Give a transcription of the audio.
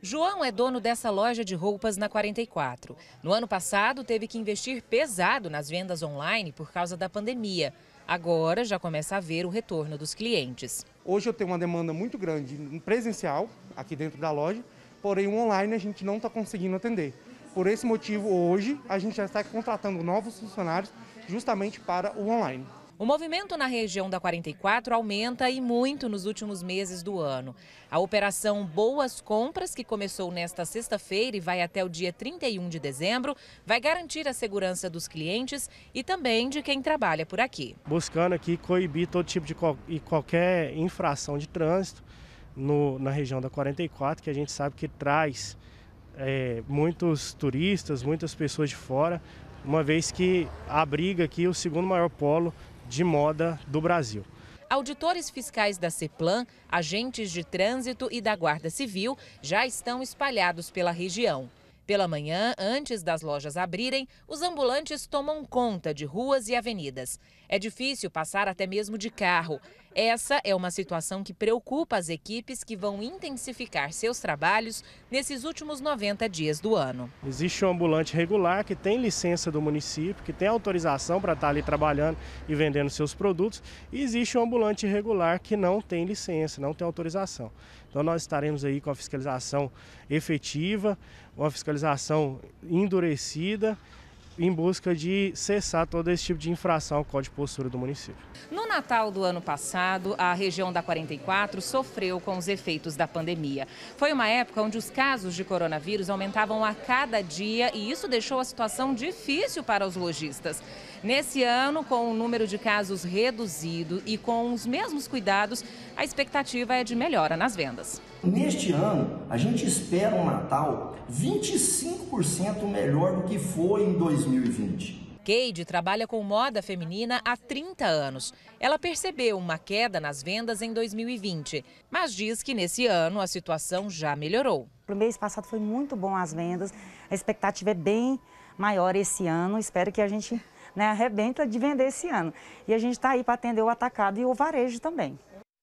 João é dono dessa loja de roupas na 44. No ano passado, teve que investir pesado nas vendas online por causa da pandemia. Agora já começa a ver o retorno dos clientes. Hoje eu tenho uma demanda muito grande presencial aqui dentro da loja, porém o online a gente não está conseguindo atender. Por esse motivo, hoje a gente já está contratando novos funcionários justamente para o online. O movimento na região da 44 aumenta e muito nos últimos meses do ano. A operação Boas Compras, que começou nesta sexta-feira e vai até o dia 31 de dezembro, vai garantir a segurança dos clientes e também de quem trabalha por aqui. Buscando aqui coibir todo tipo de e qualquer infração de trânsito no, na região da 44, que a gente sabe que traz é, muitos turistas, muitas pessoas de fora, uma vez que abriga aqui o segundo maior polo de moda do Brasil. Auditores fiscais da CEPLAN, agentes de trânsito e da Guarda Civil já estão espalhados pela região. Pela manhã, antes das lojas abrirem, os ambulantes tomam conta de ruas e avenidas. É difícil passar até mesmo de carro. Essa é uma situação que preocupa as equipes que vão intensificar seus trabalhos nesses últimos 90 dias do ano. Existe um ambulante regular que tem licença do município, que tem autorização para estar tá ali trabalhando e vendendo seus produtos, e existe um ambulante irregular que não tem licença, não tem autorização. Então nós estaremos aí com a fiscalização efetiva, uma fiscalização fiscalização endurecida em busca de cessar todo esse tipo de infração ao Código de Postura do município. No Natal do ano passado, a região da 44 sofreu com os efeitos da pandemia. Foi uma época onde os casos de coronavírus aumentavam a cada dia e isso deixou a situação difícil para os lojistas. Nesse ano, com o número de casos reduzido e com os mesmos cuidados, a expectativa é de melhora nas vendas. Neste ano, a gente espera um Natal 25% melhor do que foi em 2020. Cade trabalha com moda feminina há 30 anos. Ela percebeu uma queda nas vendas em 2020, mas diz que nesse ano a situação já melhorou. O mês passado foi muito bom as vendas, a expectativa é bem maior esse ano. Espero que a gente né? Arrebenta de vender esse ano. E a gente está aí para atender o atacado e o varejo também.